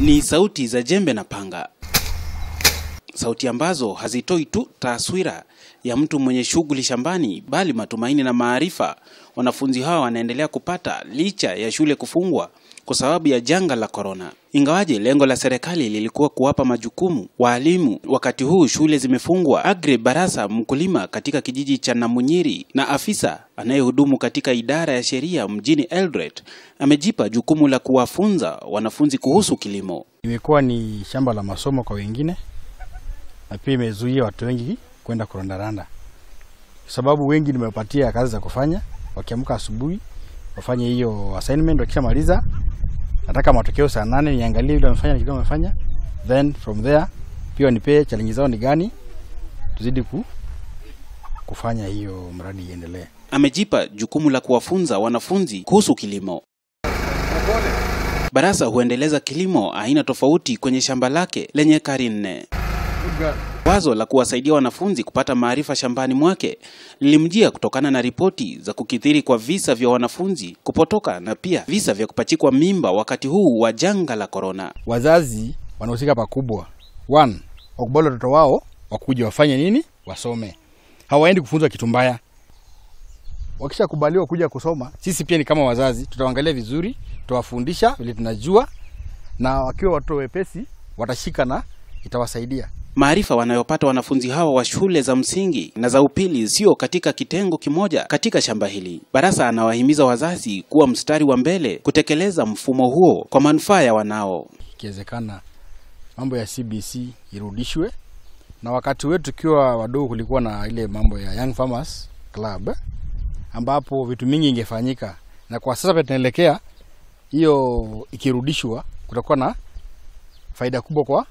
ni sauti za jembe na panga sauti ambazo hazitoi tu taswira ya mtu mwenye shughuli shambani, bali matumaini na maarifa wanafunzi hawa wanaendelea kupata licha ya shule kufungwa kwa sababu ya janga la korona. Ingawaje lengo la serikali lilikuwa kuwapa majukumu waalimu wakati huu shule zimefungwa, Agri Barasa, mkulima katika kijiji cha Namunyiri na afisa anayehudumu katika idara ya sheria mjini Eldoret, amejipa jukumu la kuwafunza wanafunzi kuhusu kilimo. Imekuwa ni shamba la masomo kwa wengine na pia imezuia watu wengi kwenda kurandaranda, sababu wengi nimepatia kazi za kufanya, wakiamka asubuhi wafanye hiyo assignment, wakishamaliza nataka matokeo saa nane niangalie vile wamefanya na kile wamefanya, then from there pia wanipee challenge zao ni gani, tuzidi ku, kufanya hiyo mradi iendelee. Amejipa jukumu la kuwafunza wanafunzi kuhusu kilimo. Barasa huendeleza kilimo aina tofauti kwenye shamba lake lenye ekari nne. Wazo la kuwasaidia wanafunzi kupata maarifa shambani mwake lilimjia kutokana na ripoti za kukithiri kwa visa vya wanafunzi kupotoka na pia visa vya kupachikwa mimba wakati huu wa janga la korona. Wazazi wanahusika pakubwa, one wakubali watoto wao wakuja wafanye nini, wasome, hawaendi kufunzwa kitu mbaya. Wakishakubaliwa kuja kusoma, sisi pia ni kama wazazi, tutawaangalia vizuri, tutawafundisha vile tunajua, na wakiwa watoto wepesi watashika na itawasaidia. Maarifa wanayopata wanafunzi hawa wa shule za msingi na za upili sio katika kitengo kimoja katika shamba hili. Barasa anawahimiza wazazi kuwa mstari wa mbele kutekeleza mfumo huo kwa manufaa ya wanao. Ikiwezekana mambo ya CBC irudishwe, na wakati wetu tukiwa wadogo kulikuwa na ile mambo ya Young Farmers Club ambapo vitu mingi ingefanyika, na kwa sasa tunaelekea hiyo ikirudishwa, kutakuwa na faida kubwa kwa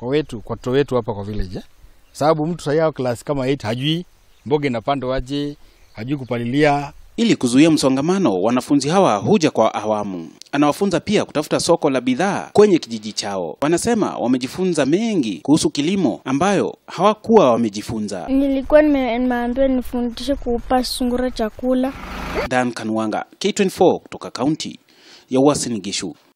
kwa wetu kwa watoto wetu hapa kwa village eh? Sababu mtu sahihi class kama 8 hajui mboga inapandwa aje, hajui kupalilia. Ili kuzuia msongamano, wanafunzi hawa huja kwa awamu. Anawafunza pia kutafuta soko la bidhaa kwenye kijiji chao. Wanasema wamejifunza mengi kuhusu kilimo ambayo hawakuwa wamejifunza. Nilikuwa nimeambiwa nifundishe kuupa sungura chakula. Dan Kanwanga, K24 kutoka kaunti ya Uasin Gishu.